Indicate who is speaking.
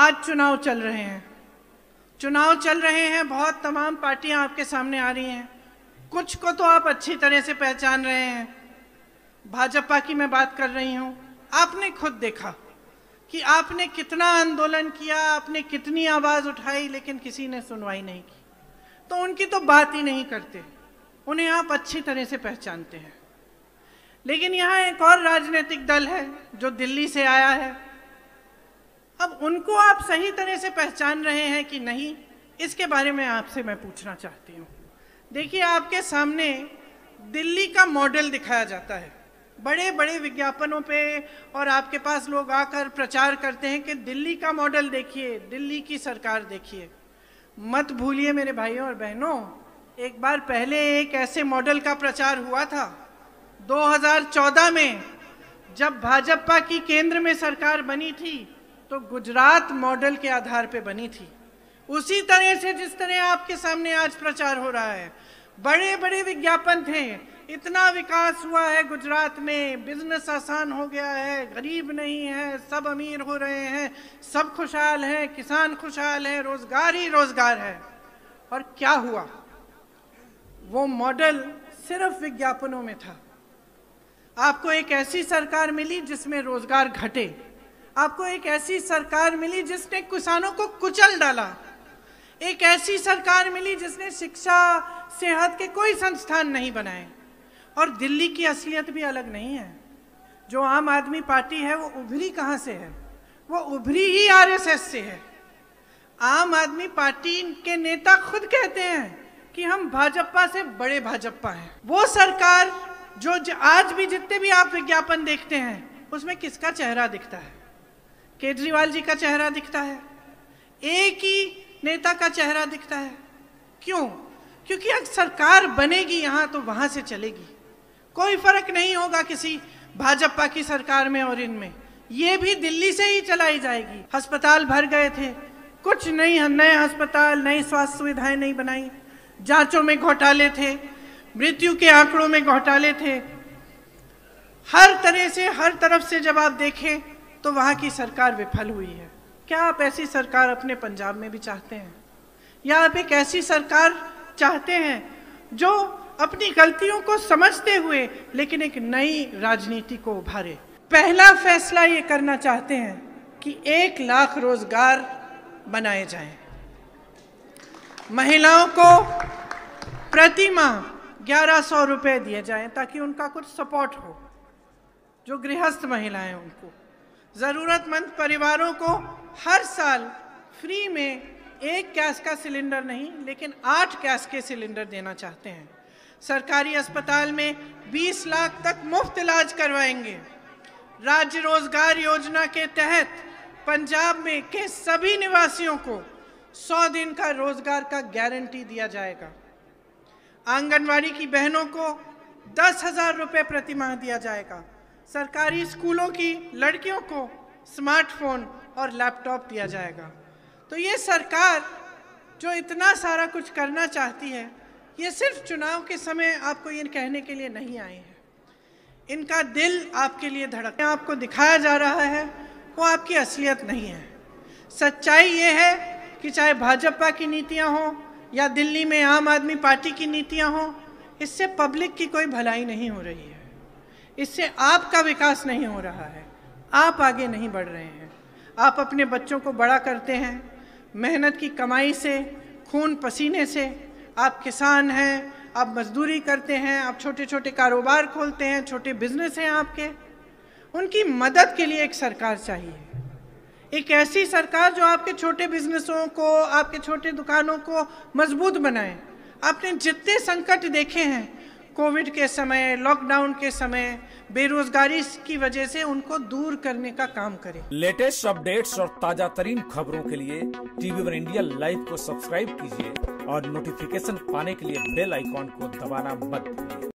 Speaker 1: आज चुनाव चल रहे हैं चुनाव चल रहे हैं बहुत तमाम पार्टियां आपके सामने आ रही हैं कुछ को तो आप अच्छी तरह से पहचान रहे हैं भाजपा की मैं बात कर रही हूं आपने खुद देखा कि आपने कितना आंदोलन किया आपने कितनी आवाज़ उठाई लेकिन किसी ने सुनवाई नहीं की तो उनकी तो बात ही नहीं करते उन्हें आप अच्छी तरह से पहचानते हैं लेकिन यहाँ एक और राजनीतिक दल है जो दिल्ली से आया है अब उनको आप सही तरह से पहचान रहे हैं कि नहीं इसके बारे में आपसे मैं पूछना चाहती हूँ देखिए आपके सामने दिल्ली का मॉडल दिखाया जाता है बड़े बड़े विज्ञापनों पे और आपके पास लोग आकर प्रचार करते हैं कि दिल्ली का मॉडल देखिए दिल्ली की सरकार देखिए मत भूलिए मेरे भाइयों और बहनों एक बार पहले एक ऐसे मॉडल का प्रचार हुआ था 2014 में जब भाजपा की केंद्र में सरकार बनी थी तो गुजरात मॉडल के आधार पे बनी थी उसी तरह से जिस तरह आपके सामने आज प्रचार हो रहा है बड़े बड़े विज्ञापन थे इतना विकास हुआ है गुजरात में बिजनेस आसान हो गया है गरीब नहीं है सब अमीर हो रहे हैं सब खुशहाल हैं किसान खुशहाल है रोजगार ही रोजगार है और क्या हुआ वो मॉडल सिर्फ विज्ञापनों में था आपको एक ऐसी सरकार मिली जिसमें रोजगार घटे आपको एक ऐसी सरकार मिली जिसने किसानों को कुचल डाला एक ऐसी सरकार मिली जिसने शिक्षा सेहत के कोई संस्थान नहीं बनाए और दिल्ली की असलियत भी अलग नहीं है जो आम आदमी पार्टी है वो उभरी कहाँ से है वो उभरी ही आरएसएस से है आम आदमी पार्टी के नेता खुद कहते हैं कि हम भाजपा से बड़े भाजपा हैं वो सरकार जो आज भी जितने भी आप विज्ञापन देखते हैं उसमें किसका चेहरा दिखता है केजरीवाल जी का चेहरा दिखता है एक ही नेता का चेहरा दिखता है क्यों क्योंकि अगर सरकार बनेगी यहाँ तो वहाँ से चलेगी कोई फर्क नहीं होगा किसी भाजपा की सरकार में और इनमें ये भी दिल्ली से ही चलाई जाएगी अस्पताल भर गए थे कुछ नहीं नए अस्पताल नई स्वास्थ्य सुविधाएं नहीं बनाई जांचों में घोटाले थे मृत्यु के आंकड़ों में घोटाले थे हर तरह से हर तरफ से जब आप देखें तो वहाँ की सरकार विफल हुई है क्या आप ऐसी सरकार अपने पंजाब में भी चाहते हैं या आप एक ऐसी सरकार चाहते हैं जो अपनी गलतियों को समझते हुए लेकिन एक नई राजनीति को उभारे पहला फैसला ये करना चाहते हैं कि एक लाख रोजगार बनाए जाएं। महिलाओं को प्रति माह ग्यारह सौ रुपये दिए जाएं ताकि उनका कुछ सपोर्ट हो जो गृहस्थ महिलाएं उनको ज़रूरतमंद परिवारों को हर साल फ्री में एक गैस का सिलेंडर नहीं लेकिन आठ गैस के सिलेंडर देना चाहते हैं सरकारी अस्पताल में 20 लाख तक मुफ्त इलाज करवाएंगे राज्य रोजगार योजना के तहत पंजाब में के सभी निवासियों को 100 दिन का रोजगार का गारंटी दिया जाएगा आंगनवाड़ी की बहनों को दस हजार रुपये प्रतिमाह दिया जाएगा सरकारी स्कूलों की लड़कियों को स्मार्टफोन और लैपटॉप दिया जाएगा तो ये सरकार जो इतना सारा कुछ करना चाहती है ये सिर्फ चुनाव के समय आपको ये कहने के लिए नहीं आए हैं इनका दिल आपके लिए धड़क आपको दिखाया जा रहा है वो आपकी असलियत नहीं है सच्चाई ये है कि चाहे भाजपा की नीतियाँ हों या दिल्ली में आम आदमी पार्टी की नीतियाँ हों इससे पब्लिक की कोई भलाई नहीं हो रही है इससे आपका विकास नहीं हो रहा है आप आगे नहीं बढ़ रहे हैं आप अपने बच्चों को बड़ा करते हैं मेहनत की कमाई से खून पसीने से आप किसान हैं आप मजदूरी करते हैं आप छोटे छोटे कारोबार खोलते हैं छोटे बिजनेस हैं आपके उनकी मदद के लिए एक सरकार चाहिए एक ऐसी सरकार जो आपके छोटे बिजनेसों को आपके छोटे दुकानों को मजबूत बनाए आपने जितने संकट देखे हैं कोविड के समय लॉकडाउन के समय बेरोजगारी की वजह से उनको दूर करने का काम करें लेटेस्ट अपडेट्स और ताजा तरीन खबरों के लिए टीवी वन इंडिया लाइव को सब्सक्राइब कीजिए और नोटिफिकेशन पाने के लिए बेल आइकॉन को दबाना मत